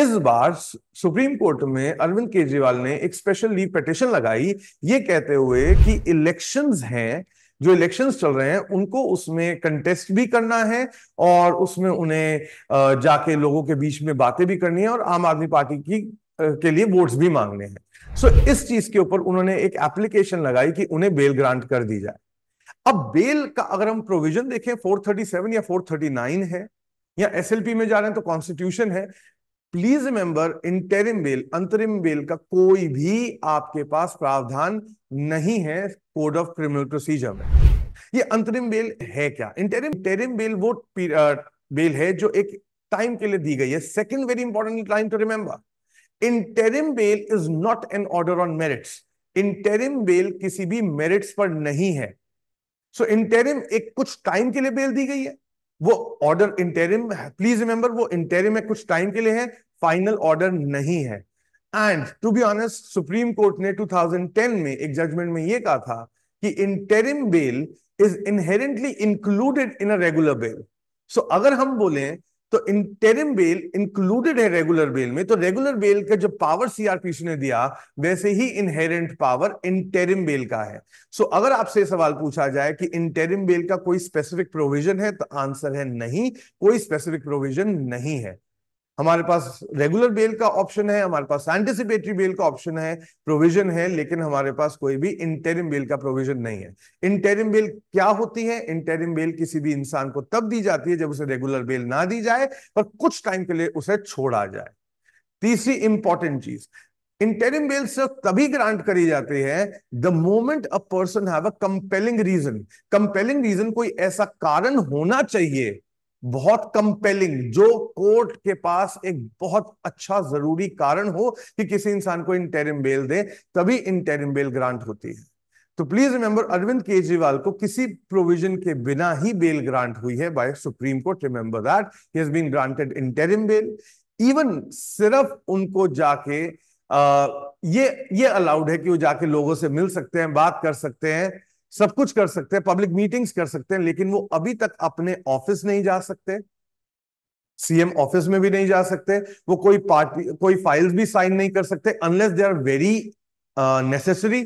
इस बार supreme court में अरविंद केजरीवाल ने एक स्पेशल लीव पटिशन लगाई ये कहते हुए कि इलेक्शंस हैं जो इलेक्शंस चल रहे हैं उनको उसमें कंटेस्ट भी करना है और उसमें उन्हें जाके लोगों के बीच में बातें भी करनी है और आम आदमी पार्टी की के लिए वोट्स भी मांगने हैं सो so, इस चीज के ऊपर उन्होंने एक एप्लीकेशन लगाई कि उन्हें बेल ग्रांट कर दी जाए अब बेल का अगर हम प्रोविजन देखें 437 या 439 है या एसएलपी में जा रहे हैं तो कॉन्स्टिट्यूशन है प्लीज रिमेंबर इंटेरिम बेल अंतरिम बेल का कोई भी आपके पास प्रावधान नहीं है कोड ऑफ क्रिमिनल प्रोसीजर में ये अंतरिम बेल है क्या इंटेरिम इंटेरिम बेल वो बेल है जो एक टाइम के लिए दी गई है second very important time to remember interim bail is not an order on merits interim bail किसी भी मेरिट्स पर नहीं है सो so, इंटेरिम एक कुछ टाइम के लिए बेल दी गई है वो ऑर्डर इंटेरिम प्लीज रिमेंबर वो इंटेरिम है कुछ टाइम के लिए है फाइनल ऑर्डर नहीं है and to be honest Supreme Court ने 2010 में एक जजमेंट में यह कहा था कि interim bail is inherently included in a regular bail so अगर हम बोले तो इंटरिम बेल इंक्लूडेड है रेगुलर बेल में तो रेगुलर बेल का जो पावर सीआरपीसी ने दिया वैसे ही इनहेरेंट पावर इंटरिम बेल का है सो so, अगर आपसे सवाल पूछा जाए कि इंटरिम बेल का कोई स्पेसिफिक प्रोविजन है तो आंसर है नहीं कोई स्पेसिफिक प्रोविजन नहीं है हमारे पास रेगुलर बेल का ऑप्शन है हमारे पास एंटिसिपेटरी बेल का ऑप्शन है प्रोविजन है लेकिन हमारे पास कोई भी इंटेरिम बेल का प्रोविजन नहीं है इंटेरिम बेल क्या होती है इंटेरिम बेल किसी भी इंसान को तब दी जाती है जब उसे रेगुलर बेल ना दी जाए पर कुछ टाइम के लिए उसे छोड़ा जाए तीसरी इंपॉर्टेंट चीज इंटेरिम बेल सिर्फ तभी ग्रांट करी जाती है the moment a person have a compelling reason compelling reason कोई ऐसा कारण होना चाहिए बहुत कंपेलिंग जो कोर्ट के पास एक बहुत अच्छा जरूरी कारण हो कि किसी इंसान को इंटेरिम बेल दे तभी इंटेरिम बेल ग्रांट होती है तो प्लीज रिमेंबर अरविंद केजरीवाल को किसी प्रोविजन के बिना ही बेल ग्रांट हुई है by Supreme Court remember that he has been granted interim bail even सिर्फ उनको जाके आ, ये ये अलाउड है कि वो जाके लोगों से मिल सकते हैं बात कर सकते हैं सब कुछ कर सकते हैं पब्लिक मीटिंग्स कर सकते हैं लेकिन वो अभी तक अपने ऑफिस नहीं जा सकते सीएम ऑफिस में भी नहीं जा सकते वो कोई पार्टी कोई फाइल्स भी साइन नहीं कर सकते unless they are very necessary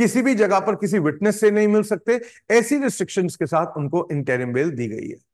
किसी भी जगह पर किसी विटनेस से नहीं मिल सकते ऐसी रिस्ट्रिक्शंस के साथ उनको इंटेरिम बेल दी गई है